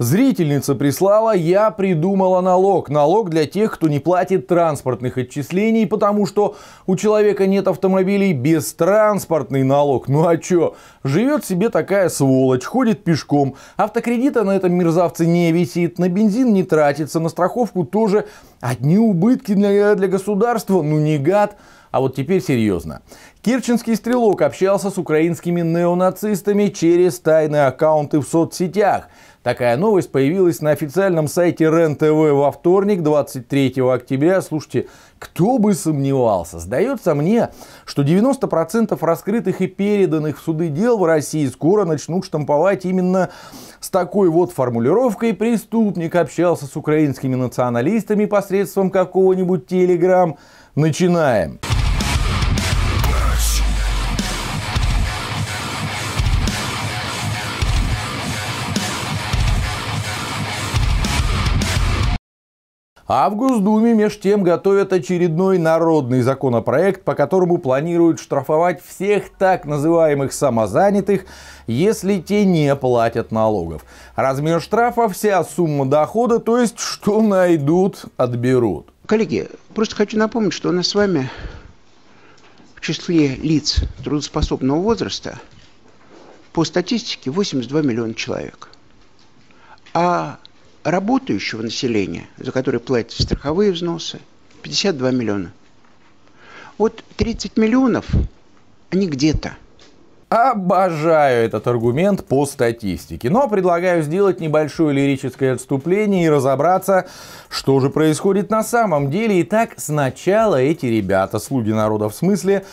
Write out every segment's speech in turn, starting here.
Зрительница прислала, я придумала налог. Налог для тех, кто не платит транспортных отчислений, потому что у человека нет автомобилей без транспортный налог. Ну а чё? Живет себе такая сволочь, ходит пешком. Автокредита на этом мерзавце не висит, на бензин не тратится, на страховку тоже. Одни убытки для, для государства, ну не гад. А вот теперь серьезно. Керченский стрелок общался с украинскими неонацистами через тайные аккаунты в соцсетях – Такая новость появилась на официальном сайте РЕН-ТВ во вторник, 23 октября. Слушайте, кто бы сомневался. Сдается мне, что 90% раскрытых и переданных в суды дел в России скоро начнут штамповать именно с такой вот формулировкой «преступник общался с украинскими националистами посредством какого-нибудь телеграм». Начинаем. А в Госдуме меж тем готовят очередной народный законопроект, по которому планируют штрафовать всех так называемых самозанятых, если те не платят налогов. Размер штрафа – вся сумма дохода, то есть что найдут, отберут. Коллеги, просто хочу напомнить, что у нас с вами в числе лиц трудоспособного возраста по статистике 82 миллиона человек. А работающего населения, за которое платят страховые взносы, 52 миллиона. Вот 30 миллионов, они где-то. Обожаю этот аргумент по статистике, но предлагаю сделать небольшое лирическое отступление и разобраться, что же происходит на самом деле. Итак, сначала эти ребята, слуги народа в смысле,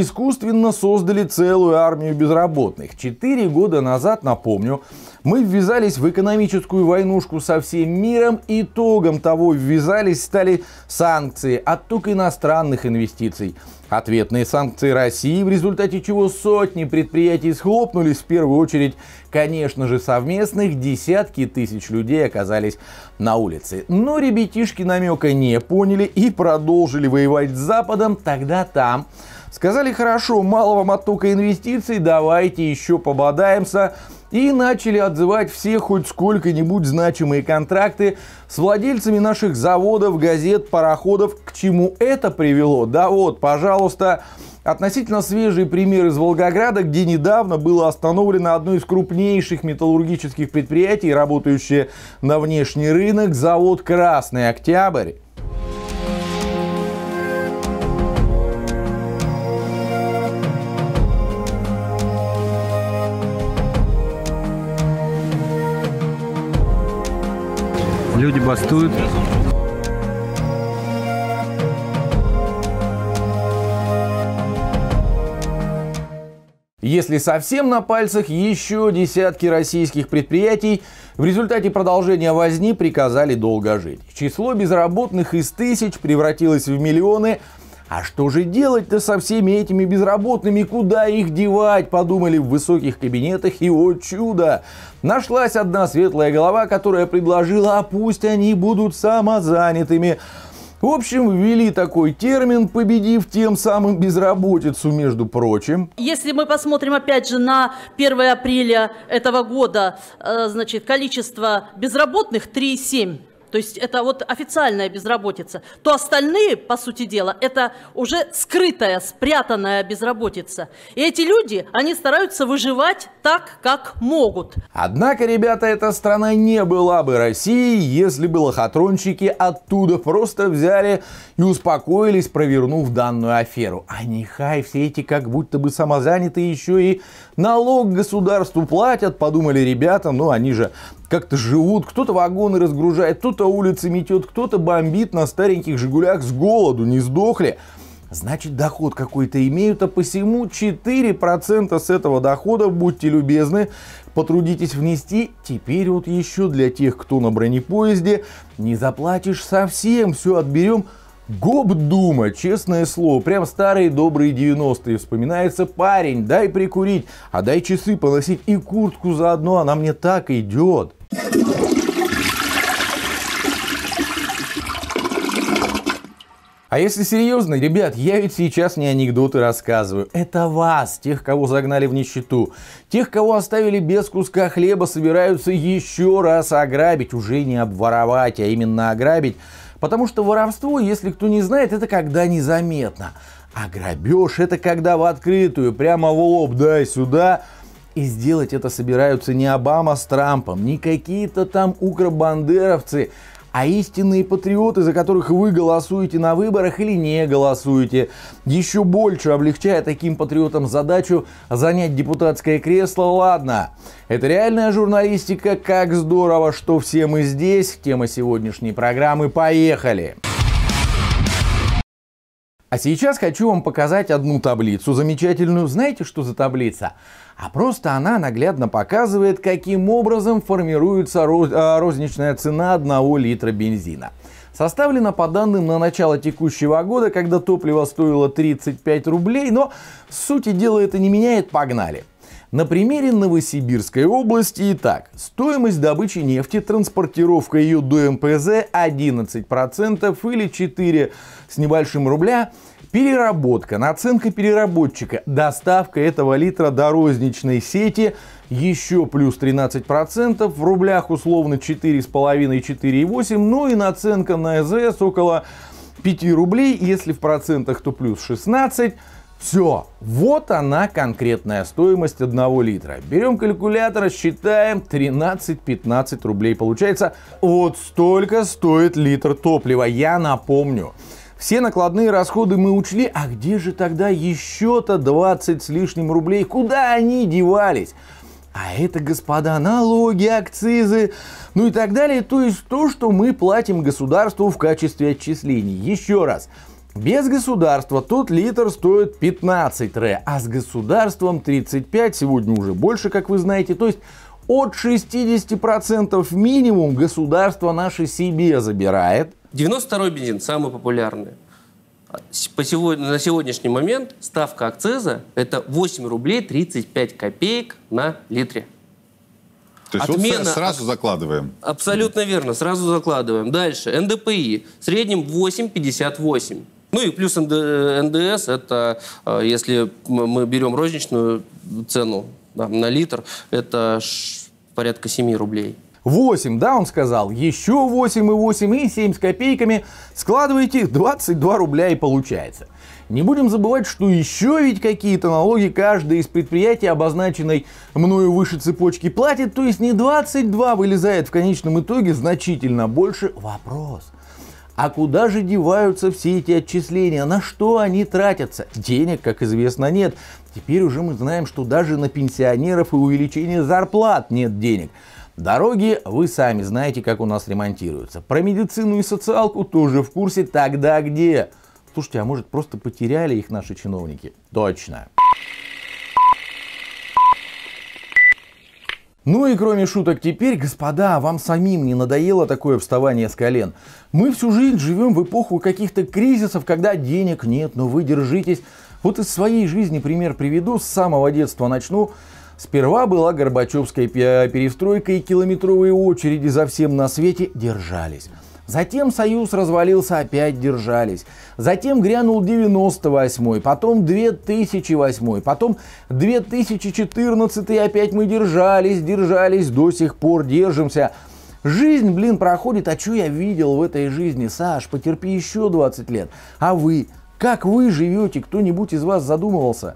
искусственно создали целую армию безработных. Четыре года назад, напомню, мы ввязались в экономическую войнушку со всем миром. Итогом того ввязались стали санкции, отток иностранных инвестиций. Ответные санкции России, в результате чего сотни предприятий схлопнулись, в первую очередь, конечно же, совместных, десятки тысяч людей оказались на улице. Но ребятишки намека не поняли и продолжили воевать с Западом, тогда там Сказали, хорошо, малого вам оттока инвестиций, давайте еще пободаемся. И начали отзывать все хоть сколько-нибудь значимые контракты с владельцами наших заводов, газет, пароходов. К чему это привело? Да вот, пожалуйста, Относительно свежий пример из Волгограда, где недавно было остановлено одно из крупнейших металлургических предприятий, работающее на внешний рынок, завод «Красный Октябрь». люди бастуют. Если совсем на пальцах, еще десятки российских предприятий в результате продолжения возни приказали долго жить. Число безработных из тысяч превратилось в миллионы – а что же делать-то со всеми этими безработными? Куда их девать? Подумали в высоких кабинетах и, о чудо, нашлась одна светлая голова, которая предложила, а пусть они будут самозанятыми. В общем, ввели такой термин, победив тем самым безработицу, между прочим. Если мы посмотрим опять же на 1 апреля этого года, э, значит, количество безработных 3,7 то есть это вот официальная безработица, то остальные, по сути дела, это уже скрытая, спрятанная безработица. И эти люди, они стараются выживать так, как могут. Однако, ребята, эта страна не была бы Россией, если бы лохотронщики оттуда просто взяли и успокоились, провернув данную аферу. А нехай все эти как будто бы самозанятые еще и налог государству платят, подумали ребята, ну они же как-то живут, кто-то вагоны разгружает, кто-то улицы метет, кто-то бомбит на стареньких «Жигулях» с голоду, не сдохли. Значит, доход какой-то имеют, а посему 4% с этого дохода, будьте любезны, потрудитесь внести. Теперь вот еще для тех, кто на бронепоезде, не заплатишь совсем, все отберем – Гобдума, честное слово, прям старые добрые 90-е. Вспоминается парень, дай прикурить, а дай часы поносить и куртку заодно, она мне так идет. А если серьезно, ребят, я ведь сейчас не анекдоты рассказываю. Это вас, тех, кого загнали в нищету. Тех, кого оставили без куска хлеба, собираются еще раз ограбить. Уже не обворовать, а именно ограбить. Потому что воровство, если кто не знает, это когда незаметно. А грабеж это когда в открытую, прямо в лоб, дай сюда. И сделать это собираются не Обама с Трампом, не какие-то там укробандеровцы, а истинные патриоты, за которых вы голосуете на выборах или не голосуете. Еще больше облегчая таким патриотам задачу занять депутатское кресло, ладно. Это реальная журналистика, как здорово, что все мы здесь. Тема сегодняшней программы «Поехали!» А сейчас хочу вам показать одну таблицу замечательную. Знаете, что за таблица? А просто она наглядно показывает, каким образом формируется а, розничная цена одного литра бензина. Составлена по данным на начало текущего года, когда топливо стоило 35 рублей, но сути дела это не меняет, погнали. На примере Новосибирской области и так. Стоимость добычи нефти, транспортировка ее до МПЗ 11% или 4 с небольшим рубля Переработка, наценка переработчика, доставка этого литра до розничной сети еще плюс 13%, в рублях условно 4,5-4,8, ну и наценка на ЭЗС около 5 рублей, если в процентах, то плюс 16, все, вот она конкретная стоимость одного литра. Берем калькулятор, считаем 13-15 рублей. Получается, вот столько стоит литр топлива. Я напомню, все накладные расходы мы учли, а где же тогда еще-то 20 с лишним рублей? Куда они девались? А это, господа, налоги, акцизы, ну и так далее. То есть то, что мы платим государству в качестве отчислений. Еще раз, без государства тут литр стоит 15 ре, а с государством 35, сегодня уже больше, как вы знаете. То есть от 60% минимум государство наше себе забирает. 92-й бензин самый популярный. на сегодняшний момент ставка акциза – это 8 рублей 35 копеек на литре. То есть Отмена... вот сразу закладываем. Абсолютно верно, сразу закладываем. Дальше, НДПИ. В среднем 8,58. Ну и плюс НДС, э, это э, если мы берем розничную цену да, на литр, это порядка 7 рублей. 8, да, он сказал, еще 8 и 8 и 7 с копейками, складываете их 22 рубля и получается. Не будем забывать, что еще ведь какие-то налоги каждое из предприятий, обозначенной мною выше цепочки, платит, то есть не 22 вылезает в конечном итоге значительно больше. Вопрос, а куда же деваются все эти отчисления? На что они тратятся? Денег, как известно, нет. Теперь уже мы знаем, что даже на пенсионеров и увеличение зарплат нет денег. Дороги вы сами знаете, как у нас ремонтируются. Про медицину и социалку тоже в курсе тогда где. Слушайте, а может просто потеряли их наши чиновники? Точно. Ну и кроме шуток теперь, господа, вам самим не надоело такое вставание с колен? Мы всю жизнь живем в эпоху каких-то кризисов, когда денег нет, но вы держитесь. Вот из своей жизни пример приведу, с самого детства начну. Сперва была Горбачевская перестройка и километровые очереди за всем на свете держались. Затем Союз развалился, опять держались. Затем грянул 98 потом 2008 потом 2014 опять мы держались, держались, до сих пор держимся. Жизнь, блин, проходит, а что я видел в этой жизни? Саш, потерпи еще 20 лет. А вы? Как вы живете? Кто-нибудь из вас задумывался?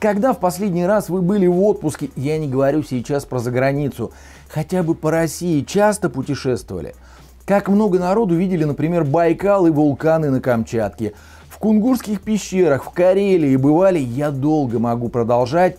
Когда в последний раз вы были в отпуске, я не говорю сейчас про заграницу, хотя бы по России часто путешествовали – как много народу видели, например, Байкал и вулканы на Камчатке. В кунгурских пещерах, в Карелии бывали, я долго могу продолжать,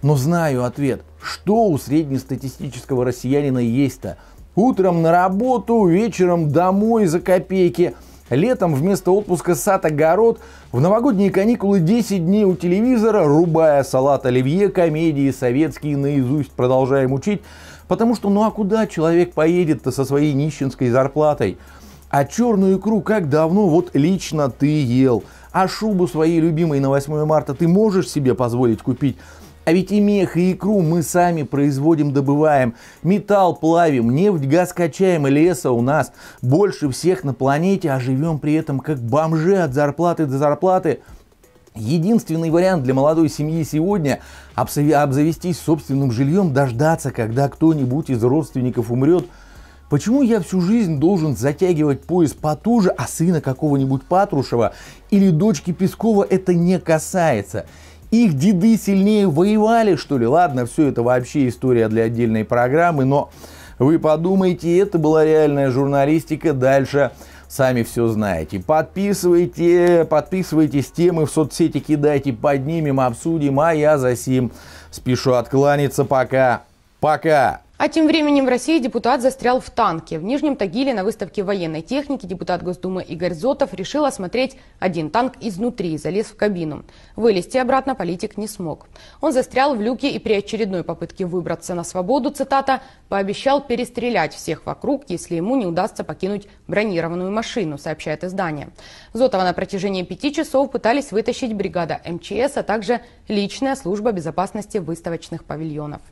но знаю ответ. Что у среднестатистического россиянина есть-то? Утром на работу, вечером домой за копейки. Летом вместо отпуска сад-огород, в новогодние каникулы 10 дней у телевизора, рубая салат оливье, комедии советские наизусть продолжаем учить, Потому что ну а куда человек поедет-то со своей нищенской зарплатой? А черную икру как давно вот лично ты ел? А шубу своей любимой на 8 марта ты можешь себе позволить купить? А ведь и мех, и икру мы сами производим, добываем. Металл плавим, нефть, газ качаем, леса у нас больше всех на планете, а живем при этом как бомжи от зарплаты до зарплаты – Единственный вариант для молодой семьи сегодня – обзавестись собственным жильем, дождаться, когда кто-нибудь из родственников умрет. Почему я всю жизнь должен затягивать пояс потуже, а сына какого-нибудь Патрушева или дочки Пескова это не касается? Их деды сильнее воевали, что ли? Ладно, все это вообще история для отдельной программы, но вы подумайте, это была реальная журналистика. Дальше сами все знаете. Подписывайте, подписывайтесь, темы в соцсети кидайте, поднимем, обсудим, а я за сим спешу откланяться пока. Пока! А тем временем в России депутат застрял в танке. В Нижнем Тагиле на выставке военной техники депутат Госдумы Игорь Зотов решил осмотреть один танк изнутри и залез в кабину. Вылезти обратно политик не смог. Он застрял в люке и при очередной попытке выбраться на свободу, цитата, пообещал перестрелять всех вокруг, если ему не удастся покинуть бронированную машину, сообщает издание. Зотова на протяжении пяти часов пытались вытащить бригада МЧС, а также личная служба безопасности выставочных павильонов.